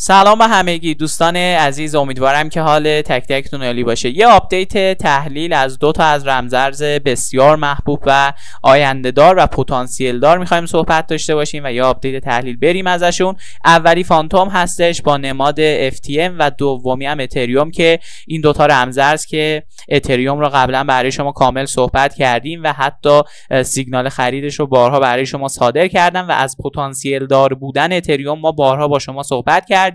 سلام همگی دوستان عزیز امیدوارم که حال تک تکتون عالی باشه یه آپدیت تحلیل از دو تا از رمزرز بسیار محبوب و آینده دار و پتانسیل دار میخوایم صحبت داشته باشیم و یه آپدیت تحلیل بریم ازشون اولی فانتوم هستش با نماد FTM و دومی هم اتریوم که این دوتا رمزارز که اتریوم رو قبلا برای شما کامل صحبت کردیم و حتی سیگنال خریدش رو بارها برای شما صادر کردم و از پتانسیل دار بودن اتریوم ما بارها با شما صحبت کردیم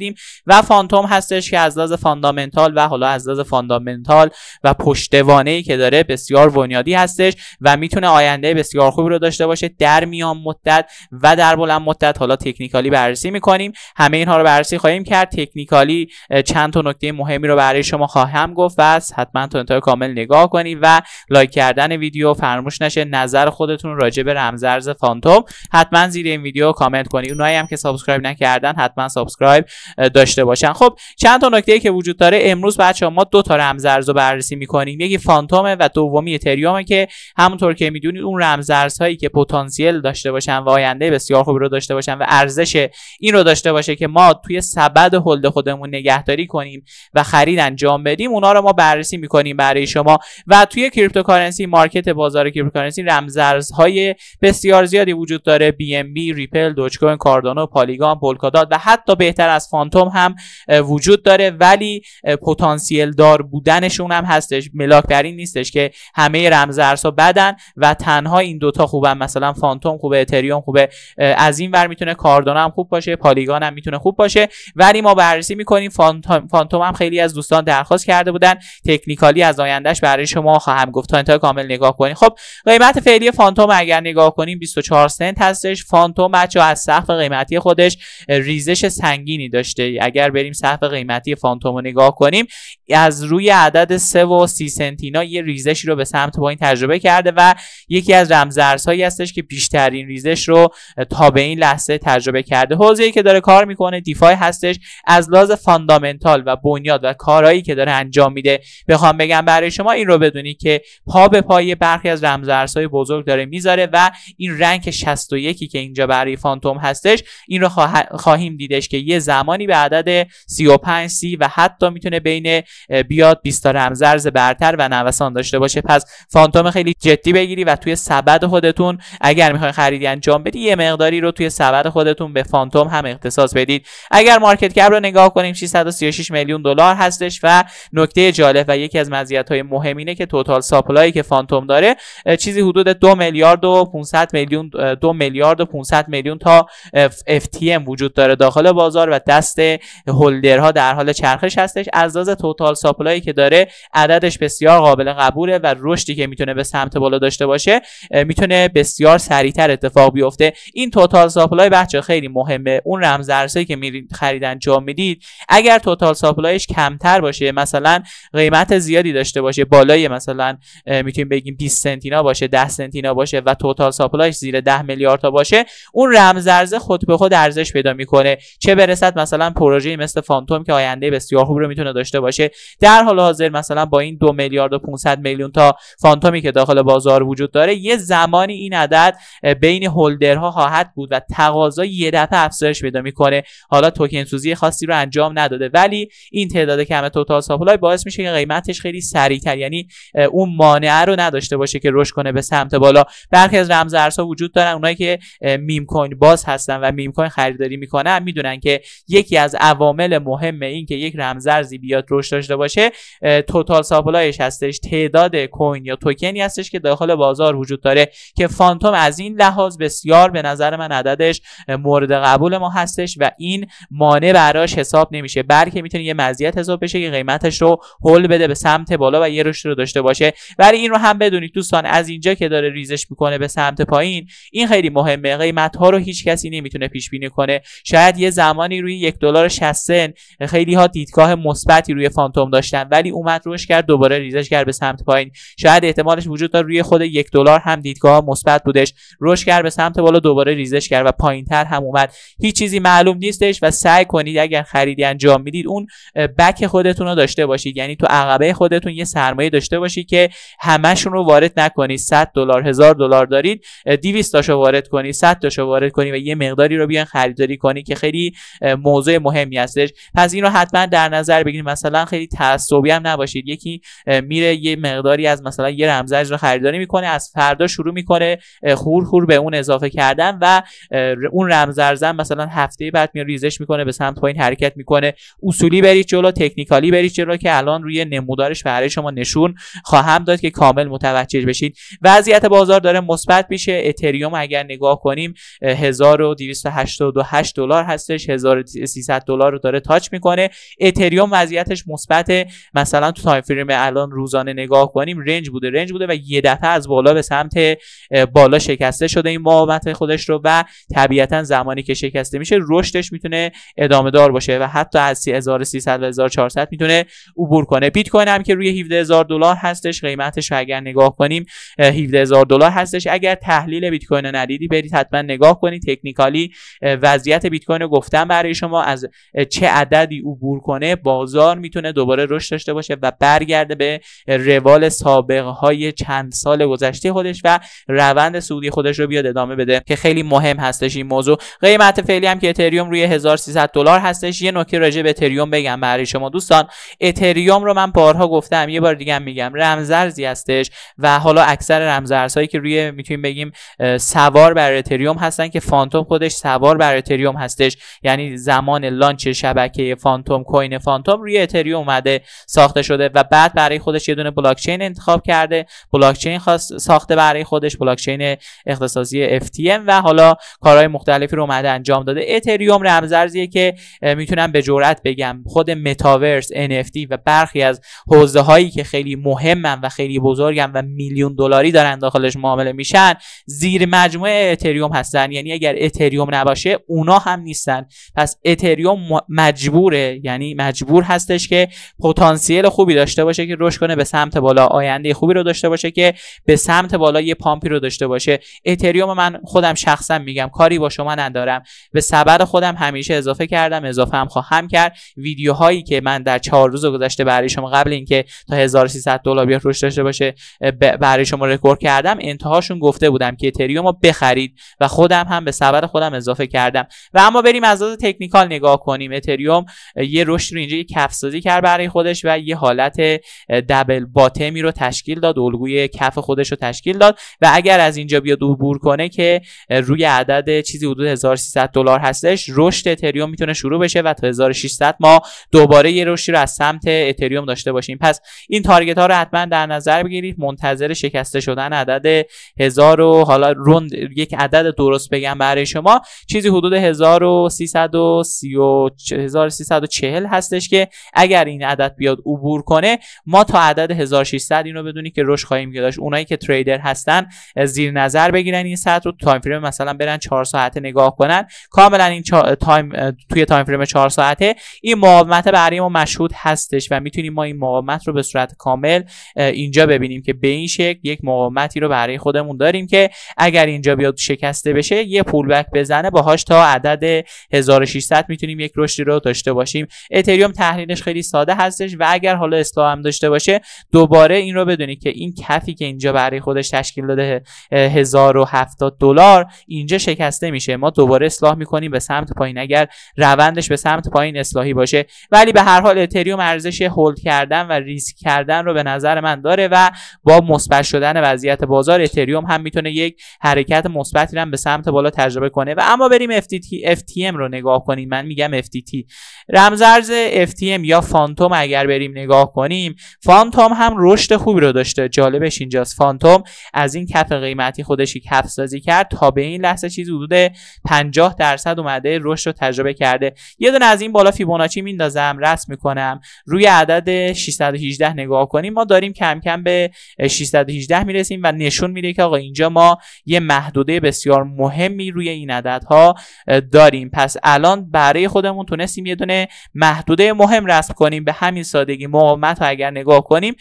و فانتوم هستش که از لحاظ فاندامنتال و حالا از لحاظ فاندامنتال و پشتوانه ای که داره بسیار بنیادی هستش و میتونه آینده بسیار خوبی رو داشته باشه در میان مدت و در بلند مدت حالا تکنیکالی بررسی میکنیم همه اینها رو بررسی خواهیم کرد تکنیکالی چند تا نکته مهمی رو برای شما خواهم گفت و حتما تا انتهای کامل نگاه کنی و لایک کردن ویدیو فراموش نشه نظر خودتون راجع به رمزارز فانتوم حتما زیر این ویدیو کامنت کنید اونایی هم که سابسکرایب نکردن حتما سابسکرایب داشته باشن خب چند تا نکته که وجود داره امروز بچه ما دو تا رمزرز رو بررسی میکنیم یکی فانتومه و دومی اتریومه که همونطور که میدونید اون هایی که پتانسیل داشته باشن و آینده بسیار خوبی رو داشته باشن و ارزش این رو داشته باشه که ما توی سبد هلد خودمون نگهداری کنیم و خرید انجام بدیم اونا رو ما بررسی میکنیم برای شما و توی کریپتوکارنسی مارکت بازار کریپتوکارنسی های بسیار زیادی وجود داره بی ام بی ریپل دوج کوین کاردانو پالیگان پولکادات و حتی بهتر از فانتوم هم وجود داره ولی پتانسیل دار بودنشون هم هستش ملاک بر این نیستش که همه رمزارزها بدن و تنها این دوتا خوبن مثلا فانتوم خوبه اتریوم خوبه از این ور میتونه کاردانا هم خوب باشه پالیگان هم میتونه خوب باشه ولی ما بررسی میکنیم فانتوم, هم خیلی از دوستان درخواست کرده بودن تکنیکالی از آیندهش برای شما خواهم گفت تا انتهای کامل نگاه کنید خب قیمت فعلی فانتوم اگر نگاه کنیم 24 سنت هستش فانتوم بچه از سقف قیمتی خودش ریزش سنگینی داشت داشته اگر بریم صفحه قیمتی فانتوم رو نگاه کنیم از روی عدد 3 و 30 سنتینا یه ریزشی رو به سمت پایین تجربه کرده و یکی از رمزارزهایی هستش که بیشترین ریزش رو تا به این لحظه تجربه کرده حوزه‌ای که داره کار میکنه دیفای هستش از لحاظ فاندامنتال و بنیاد و کارهایی که داره انجام میده بخوام بگم برای شما این رو بدونی که پا به پای برخی از رمزارزهای بزرگ داره میذاره و این رنگ 61 که اینجا برای فانتوم هستش این رو خواهیم دیدش که یه زمان زمانی به عدد 35 سی و حتی میتونه بین بیاد 20 تا رمزرز برتر و نوسان داشته باشه پس فانتوم خیلی جدی بگیری و توی سبد خودتون اگر میخواین خریدی انجام بدی یه مقداری رو توی سبد خودتون به فانتوم هم اختصاص بدید اگر مارکت کپ رو نگاه کنیم 636 میلیون دلار هستش و نکته جالب و یکی از مزیت های مهم اینه که توتال ساپلایی که فانتوم داره چیزی حدود 2 میلیارد و 500 میلیون 2 میلیارد و 500 میلیون تا FTM وجود داره داخل بازار و دست هولدرها در حال چرخش هستش از لحاظ توتال ساپلایی که داره عددش بسیار قابل قبوله و رشدی که میتونه به سمت بالا داشته باشه میتونه بسیار سریعتر اتفاق بیفته این توتال ساپلای بچه خیلی مهمه اون رمز که میرید خریدن انجام میدید اگر توتال ساپلایش کمتر باشه مثلا قیمت زیادی داشته باشه بالای مثلا میتونیم بگیم 20 سنتینا باشه 10 سنتینا باشه و توتال ساپلایش زیر 10 میلیارد تا باشه اون رمز خود به خود ارزش پیدا میکنه چه برسد مثلا پروژه مثل فانتوم که آینده بسیار خوبی رو میتونه داشته باشه در حال حاضر مثلا با این دو میلیارد و 500 میلیون تا فانتومی که داخل بازار وجود داره یه زمانی این عدد بین هولدرها خواهد بود و تقاضا یه دفعه افزایش پیدا میکنه حالا توکن سوزی خاصی رو انجام نداده ولی این تعداد کم توتال ساپلای باعث میشه که قیمتش خیلی سریعتر یعنی اون مانع رو نداشته باشه که رشد کنه به سمت بالا برخی از رمزارزها وجود دارن اونایی که میم کوین باز هستن و میم کوین خریداری میکنن میدونن که یکی از عوامل مهم این که یک رمزارزی بیاد رشد داشته باشه توتال ساپلایش هستش تعداد کوین یا توکنی هستش که داخل بازار وجود داره که فانتوم از این لحاظ بسیار به نظر من عددش مورد قبول ما هستش و این مانع براش حساب نمیشه بلکه میتونه یه مزیت حساب بشه که قیمتش رو هول بده به سمت بالا و یه رشد رو داشته باشه ولی این رو هم بدونید دوستان از اینجا که داره ریزش میکنه به سمت پایین این خیلی مهمه قیمت ها رو هیچ کسی نمیتونه پیش بینی کنه شاید یه زمانی روی یک دلار 60 سن خیلی ها دیدگاه مثبتی روی فانتوم داشتن ولی اومد روش کرد دوباره ریزش کرد به سمت پایین شاید احتمالش وجود داره روی خود یک دلار هم دیدگاه مثبت بودش روش کرد به سمت بالا دوباره ریزش کرد و تر هم اومد هیچ چیزی معلوم نیستش و سعی کنید اگر خریدی انجام میدید اون بک خودتون رو داشته باشید یعنی تو عقبه خودتون یه سرمایه داشته باشید که همشون رو وارد نکنید 100 دلار 1000 دلار دارید 200 تاشو وارد کنید 100 تاشو وارد کنید و یه مقداری رو بیان خریداری کنی که خیلی موضوع مهمی هستش پس این رو حتما در نظر بگیرید مثلا خیلی تعصبی هم نباشید یکی میره یه مقداری از مثلا یه رمزج رو خریداری میکنه از فردا شروع میکنه خور خور به اون اضافه کردن و اون رمزرزم مثلا هفته بعد میاد ریزش میکنه به سمت پایین حرکت میکنه اصولی برید جلو تکنیکالی برید جلو که الان روی نمودارش برای شما نشون خواهم داد که کامل متوجه بشید وضعیت بازار داره مثبت میشه اتریوم اگر نگاه کنیم 1288 دلار هستش 300 دلار رو داره تاچ میکنه اتریوم وضعیتش مثبت مثلا تو تایم فریم الان روزانه نگاه کنیم رنج بوده رنج بوده و یه دفعه از بالا به سمت بالا شکسته شده این مقاومت خودش رو و طبیعتا زمانی که شکسته میشه رشدش میتونه ادامه دار باشه و حتی از 3300 و 1400 میتونه عبور کنه بیت کوین هم که روی 17000 دلار هستش قیمتش رو اگر نگاه کنیم 17000 دلار هستش اگر تحلیل بیت کوین ندیدی برید حتما نگاه کنید تکنیکالی وضعیت بیت کوین رو گفتم برای شما ما از چه عددی عبور کنه بازار میتونه دوباره رشد داشته باشه و برگرده به روال سابقه های چند سال گذشته خودش و روند سودی خودش رو بیاد ادامه بده که خیلی مهم هستش این موضوع قیمت فعلی هم که اتریوم روی 1300 دلار هستش یه نکته راجع به اتریوم بگم برای شما دوستان اتریوم رو من بارها گفتم یه بار دیگه میگم رمزرزی هستش و حالا اکثر رمزارزهایی که روی میتونیم بگیم سوار بر اتریوم هستن که فانتوم خودش سوار بر اتریوم هستش یعنی زمان زمان لانچ شبکه فانتوم کوین فانتوم روی اتریوم اومده ساخته شده و بعد برای خودش یه دونه بلاکچین انتخاب کرده بلاکچین چین ساخته برای خودش بلاک چین اختصاصی FTM و حالا کارهای مختلفی رو اومده انجام داده اتریوم رمزارزیه که میتونم به جرئت بگم خود متاورس NFT و برخی از حوزه هایی که خیلی مهمن و خیلی بزرگن و میلیون دلاری دارن داخلش معامله میشن زیر مجموعه اتریوم هستن یعنی اگر اتریوم نباشه اونا هم نیستن پس اتریوم مجبوره یعنی مجبور هستش که پتانسیل خوبی داشته باشه که رشد کنه به سمت بالا آینده خوبی رو داشته باشه که به سمت بالا یه پامپی رو داشته باشه اتریوم من خودم شخصا میگم کاری با شما ندارم به سبد خودم همیشه اضافه کردم اضافه هم خواهم کرد ویدیوهایی که من در چهار روز گذشته برای شما قبل اینکه تا 1300 دلار بیاد رشد داشته باشه برای شما رکورد کردم انتهاشون گفته بودم که اتریوم رو بخرید و خودم هم به سبد خودم اضافه کردم و اما بریم از تکنیک تکنیکال نگاه کنیم اتریوم یه رشد رو اینجا یه سازی کرد برای خودش و یه حالت دبل باتمی رو تشکیل داد الگوی کف خودش رو تشکیل داد و اگر از اینجا بیاد عبور کنه که روی عدد چیزی حدود 1300 دلار هستش رشد اتریوم میتونه شروع بشه و تا 1600 ما دوباره یه رشدی رو از سمت اتریوم داشته باشیم پس این تارگت ها رو حتما در نظر بگیرید منتظر شکسته شدن عدد 1000 و حالا روند یک عدد درست بگم برای شما چیزی حدود 1300 1340 هستش که اگر این عدد بیاد عبور کنه ما تا عدد 1600 اینو بدونی که رشد خواهیم داشت اونایی که تریدر هستن زیر نظر بگیرن این سطح رو تایم فریم مثلا برن 4 ساعته نگاه کنن کاملا این تایم توی تایم فریم 4 ساعته این مقاومت برای ما مشهود هستش و میتونیم ما این مقاومت رو به صورت کامل اینجا ببینیم که به این شکل یک مقاومتی رو برای خودمون داریم که اگر اینجا بیاد شکسته بشه یه پول بک بزنه باهاش تا عدد 1600 میتونیم یک رشدی رو داشته باشیم اتریوم تحلیلش خیلی ساده هستش و اگر حالا اصلاح هم داشته باشه دوباره این رو بدونید که این کفی که اینجا برای خودش تشکیل داده 1070 دلار اینجا شکسته میشه ما دوباره اصلاح میکنیم به سمت پایین اگر روندش به سمت پایین اصلاحی باشه ولی به هر حال اتریوم ارزش هولد کردن و ریسک کردن رو به نظر من داره و با مثبت شدن وضعیت بازار اتریوم هم میتونه یک حرکت مثبتی هم به سمت بالا تجربه کنه و اما بریم FTT, FTM رو نگاه کنیم من میگم FTT رمزرز FTM یا فانتوم اگر بریم نگاه کنیم فانتوم هم رشد خوبی رو داشته جالبش اینجاست فانتوم از این کف قیمتی خودشی کف سازی کرد تا به این لحظه چیز حدود 50 درصد اومده رشد رو تجربه کرده یه دونه از این بالا فیبوناچی میندازم رسم میکنم روی عدد 618 نگاه کنیم ما داریم کم کم به 618 میرسیم و نشون میده که آقا اینجا ما یه محدوده بسیار مهمی روی این عددها داریم پس الان برای خودمون تونستیم یه دونه محدوده مهم رسم کنیم به همین سادگی مقاومت رو اگر نگاه کنیم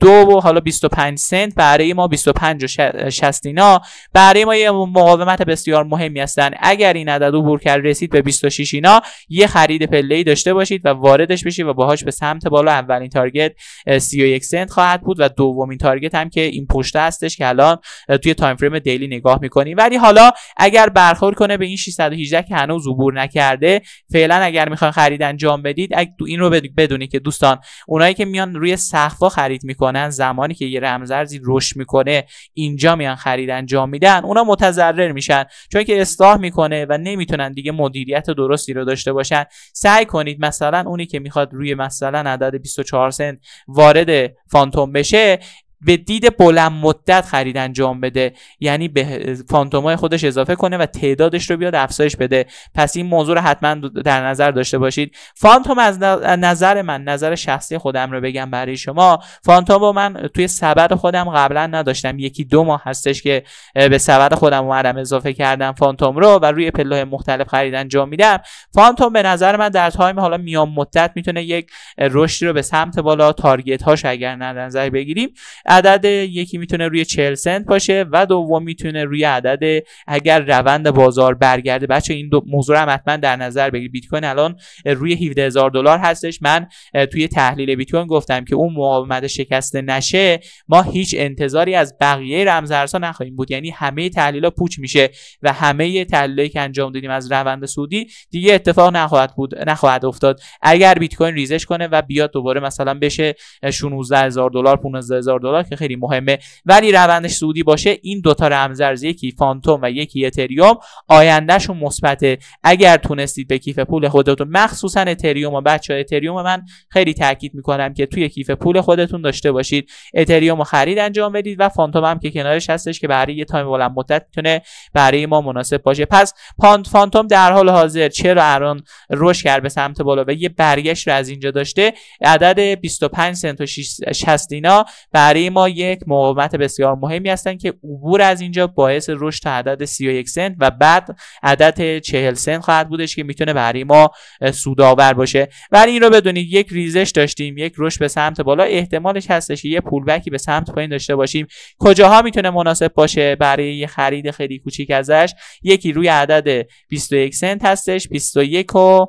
دو و حالا 25 سنت برای ما 25 و 60 اینا برای ما یه مقاومت بسیار مهمی هستن اگر این عدد عبور کرد رسید به 26 اینا یه خرید پله‌ای داشته باشید و واردش بشید و باهاش به سمت بالا اولین تارگت 31 سنت خواهد بود و دومین تارگت هم که این پشته هستش که الان توی تایم فریم دیلی نگاه میکنیم ولی حالا اگر برخورد کنه به این 618 که هنوز عبور نکرده فعلا اگر میخواین خرید انجام بدید تو این رو بدونید که دوستان اونایی که میان روی سقفا خرید میکنن زمانی که یه رمزارزی رشد میکنه اینجا میان خرید انجام میدن اونا متضرر میشن چون که اصلاح میکنه و نمیتونن دیگه مدیریت درستی رو داشته باشن سعی کنید مثلا اونی که میخواد روی مثلا عدد 24 سنت وارد فانتوم بشه به دید بلند مدت خرید انجام بده یعنی به های خودش اضافه کنه و تعدادش رو بیاد افزایش بده پس این موضوع رو حتما در نظر داشته باشید فانتوم از نظر من نظر شخصی خودم رو بگم برای شما فانتوم رو من توی سبد خودم قبلا نداشتم یکی دو ماه هستش که به سبد خودم اومدم اضافه کردم فانتوم رو و روی پله مختلف خرید انجام میدم فانتوم به نظر من در تایم حالا میان مدت میتونه یک رشدی رو به سمت بالا تارگت هاش اگر نظر بگیریم عدد یکی میتونه روی 40 سنت باشه و دوم میتونه روی عدد اگر روند بازار برگرده بچه این دو موضوع هم حتما در نظر بگیرید بیت کوین الان روی 17000 دلار هستش من توی تحلیل بیت کوین گفتم که اون مقاومت شکسته نشه ما هیچ انتظاری از بقیه رمزارزها نخواهیم بود یعنی همه تحلیل پوچ میشه و همه تحلیلی که انجام دادیم از روند سودی دیگه اتفاق نخواهد بود نخواهد افتاد اگر بیت کوین ریزش کنه و بیاد دوباره مثلا بشه 16000 دلار 15000 دلار که خیلی مهمه ولی روندش سودی باشه این دوتا رمزرز یکی فانتوم و یکی اتریوم آیندهشون مثبته اگر تونستید به کیف پول خودتون مخصوصا اتریوم و بچه اتریوم من خیلی تاکید میکنم که توی کیف پول خودتون داشته باشید اتریوم رو خرید انجام بدید و فانتوم هم که کنارش هستش که برای یه تایم بلند مدت تونه برای ما مناسب باشه پس پانت فانتوم در حال حاضر چرا الان رشد کرد به سمت بالا و یه برگشت رو از اینجا داشته عدد 25 سنت و 60 برای ما یک مقاومت بسیار مهمی هستند که عبور از اینجا باعث رشد عدد 31 سنت و بعد عدد 40 سنت خواهد بودش که میتونه برای ما سودآور باشه ولی این رو بدونید یک ریزش داشتیم یک رشد به سمت بالا احتمالش هستش که یه پولبکی به سمت پایین داشته باشیم کجاها میتونه مناسب باشه برای یه خرید خیلی کوچیک ازش یکی روی عدد 21 سنت هستش 21 و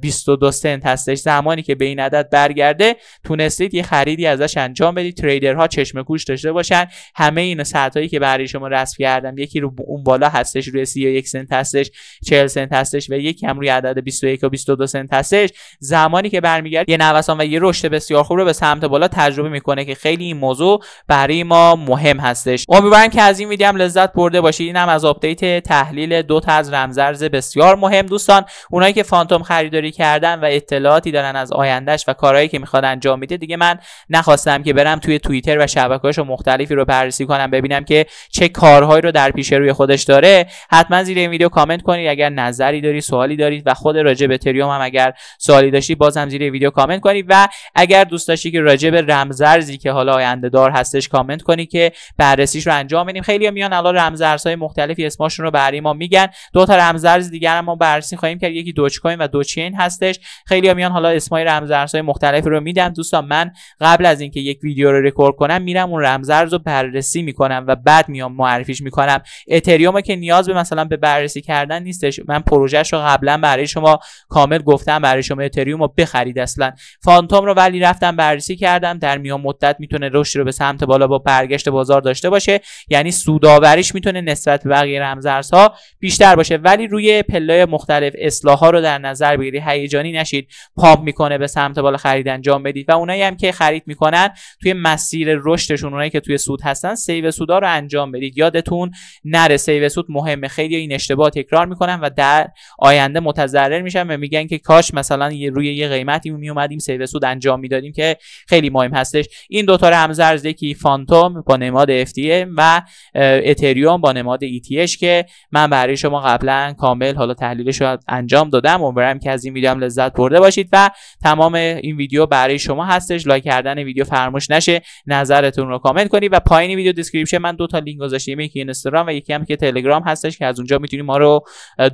22 سنت هستش زمانی که به این عدد برگرده تونستید یه خریدی ازش انجام بدید تریدرها چشم کوش داشته باشن همه اینا ساعتایی که برای شما رسم کردم یکی رو اون بالا هستش روی 31 سنت هستش 40 سنت هستش و یکی هم روی عدد 21 و 22 سنت هستش زمانی که برمیگرد یه نوسان و یه رشد بسیار خوب رو به سمت بالا تجربه میکنه که خیلی این موضوع برای ما مهم هستش امیدوارم که از این ویدیو هم لذت برده باشید اینم از آپدیت تحلیل دو تا از رمزرز بسیار مهم دوستان اونایی که فانتوم خریداری کردن و اطلاعاتی دارن از آیندهش و کارهایی که میخواد انجام میده دیگه من نخواستم که برم توی توییتر و شبکه‌هاش مختلفی رو بررسی کنم ببینم که چه کارهایی رو در پیش روی خودش داره حتما زیر این ویدیو کامنت کنید اگر نظری دارید، سوالی دارید و خود راجع به تریوم هم اگر سوالی داشتی باز هم زیر ویدیو کامنت کنید و اگر دوست داشتی که راجع به رمزارزی که حالا آینده دار هستش کامنت کنی که بررسیش رو انجام بدیم خیلی میان الان رمزارزهای مختلفی اسمشون رو برای ما میگن دو تا رمزارز دیگر هم ما بررسی خواهیم کرد یکی دوچ کوین و دوچین هستش خیلی میان حالا اسمای رمزارزهای مختلفی رو میدم دوستان من قبل از اینکه یک ویدیو رو رکورد کنم میکنم میرم اون رمزرز رو بررسی میکنم و بعد میام معرفیش میکنم اتریوم که نیاز به مثلا به بررسی کردن نیستش من پروژهش رو قبلا برای شما کامل گفتم برای شما اتریوم رو بخرید اصلا فانتوم رو ولی رفتم بررسی کردم در میان مدت میتونه رشد رو به سمت بالا با برگشت بازار داشته باشه یعنی سوداوریش میتونه نسبت به بقیه رمزارزها بیشتر باشه ولی روی پله مختلف ها رو در نظر بگیرید هیجانی نشید پامپ میکنه به سمت بالا خرید انجام بدید و اونایی هم که خرید میکنن توی مسیر رشدشون اونایی که توی سود هستن سیو سودا رو انجام بدید یادتون نره سیو سود مهمه خیلی این اشتباه تکرار میکنن و در آینده متضرر میشن و میگن که کاش مثلا روی یه قیمتی اومدیم سیو سود انجام میدادیم که خیلی مهم هستش این دو تا رمز ارز یکی فانتوم با نماد FTM و اتریوم با نماد ETH که من برای شما قبلا کامل حالا تحلیلش رو انجام دادم امیدوارم که از این ویدیو هم لذت برده باشید و تمام این ویدیو برای شما هستش لایک کردن ویدیو فراموش نشه نظر نظرتون رو کامنت کنید و پایین ویدیو دیسکریپشن من دو تا لینک گذاشتم یکی اینستاگرام و یکی هم که تلگرام هستش که از اونجا میتونید ما رو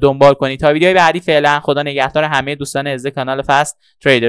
دنبال کنید تا ویدیوی بعدی فعلا خدا نگهدار همه دوستان از کانال فست تریدر